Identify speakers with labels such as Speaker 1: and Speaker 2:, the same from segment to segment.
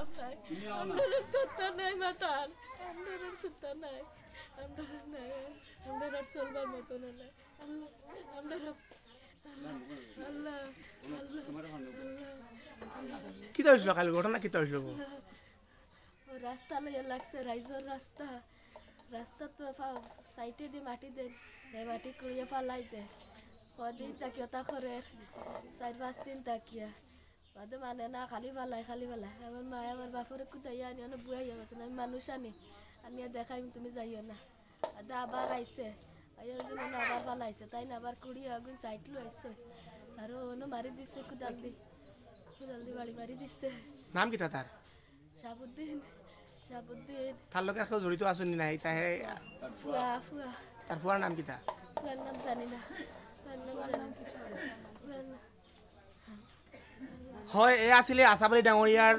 Speaker 1: আপনার সত্তা নাই মাতার আপনার সত্তা নাই আপনার নাই আপনার আর চলবার মতন নাই আল্লাহ আল্লাহ লাগছে রাইজর রাস্তা রাস্তা তো সাইটে দিয়ে মাটি দেন মাটি কুড়িয়ে ফালাই দেয় তাকিয়া তা করে পাঁচ দিন তাকিয়া বাদে মানে না খালি ভালাই খালি ভালাই আমার মা আমার বাপরে কুদাইয়া আনি অনেক বুয়াই হইয়া গেছে আমি মানুষ আনি আনিয়া দেখাই তুমি যাইও না আদা আবার আইসে আইয়ার জন্য আবার ভালাইছে তাই না আবার কুড়ি আগুন সাইটলু আইসে আর ওনো মারি দিছে কুদাল দি কুদাল দি বাড়ি মারি দিছে নাম কি তার সাবুদ্দিন সাবুদ্দিন
Speaker 2: তার লোকের কেউ জড়িত আসুন নাই তাই
Speaker 1: ফুয়া ফুয়া
Speaker 2: তার ফুয়ার নাম কি তার
Speaker 1: ফুয়ার নাম জানি না
Speaker 2: হয় এয়া আছিলে আশাবাড়ী ডাঙৰীয়াৰ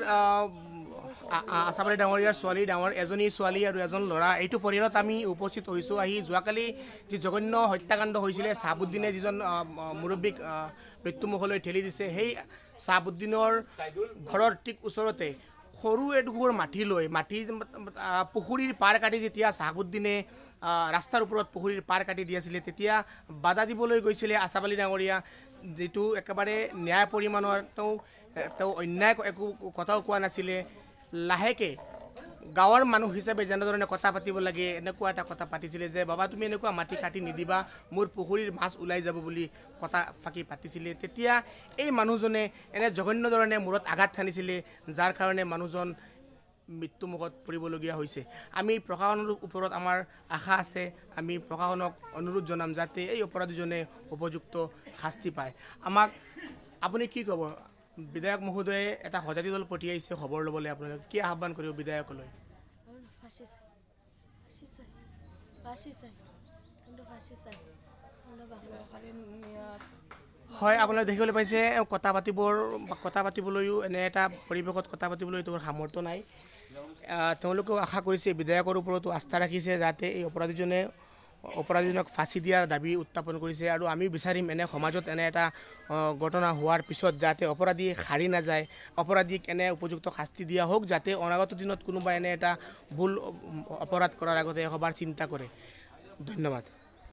Speaker 2: আশাবাড়ী ডাঙৰীয়াৰ ছোৱালী ডাঙৰ এজনী ছোৱালী আৰু এজন ল'ৰা এইটো পৰিয়ালত আমি উপস্থিত হৈছোঁ আহি যোৱাকালি যি জঘন্য হত্যাকাণ্ড হৈছিলে চাহাবুদ্দিনে যিজন মুৰব্বীক মৃত্যুমুখলৈ ঠেলি দিছে সেই চাহাবুদ্দিনৰ ঘৰৰ ঠিক ওচৰতে সৰু এডোখৰ মাটি লৈ মাটি পুখুৰীৰ পাৰ কাটি যেতিয়া চাহাবুদ্দিনে ৰাস্তাৰ ওপৰত পুখুৰীৰ পাৰ কাটি দি আছিলে তেতিয়া বাধা দিবলৈ গৈছিলে আশাবালী ডাঙৰীয়া যিটো একেবাৰে ন্যায় পৰিমাণৰ তেওঁ তেওঁ অন্যায় একো কথাও কোৱা নাছিলে লাহেকৈ গাঁৱৰ মানুহ হিচাপে যেনেধৰণে কথা পাতিব লাগে এনেকুৱা এটা কথা পাতিছিলে যে বাবা তুমি এনেকুৱা মাটি কাটি নিদিবা মোৰ পুখুৰীৰ মাছ ওলাই যাব বুলি কথা ফাঁকি পাতিছিলে তেতিয়া এই মানুহজনে এনে জঘন্য ধৰণে মূৰত আঘাত খান্দিছিলে যাৰ কাৰণে মানুহজন মৃত্যুমুখত পৰিবলগীয়া হৈছে আমি প্ৰশাসনৰ ওপৰত আমাৰ আশা আছে আমি প্ৰশাসনক অনুৰোধ জনাম যাতে এই অপৰাধীজনে উপযুক্ত শাস্তি পায় আমাক আপুনি কি ক'ব বিধায়ক মহোদয়ে এটা সজাতি দল পঠিয়াইছে খবৰ ল'বলৈ আপোনালোকে কি আহ্বান কৰিব বিধায়কলৈ হয় আপোনালোকে দেখিবলৈ পাইছে কথা পাতিবৰ কথা পাতিবলৈও এনে এটা পৰিৱেশত কথা পাতিবলৈ তেওঁৰ নাই তেওঁলোকেও আশা কৰিছে বিধায়কৰ ওপৰতো আস্থা ৰাখিছে যাতে এই অপৰাধীজনে অপৰাধীজনক ফাঁচি দিয়াৰ দাবী উত্থাপন কৰিছে আৰু আমি বিচাৰিম এনে সমাজত এনে এটা ঘটনা হোৱাৰ পিছত যাতে অপৰাধী হাৰি নাযায় অপৰাধীক এনে উপযুক্ত শাস্তি দিয়া হওক যাতে অনাগত দিনত কোনোবাই এনে এটা ভুল অপৰাধ কৰাৰ আগতে সবাৰ চিন্তা কৰে ধন্যবাদ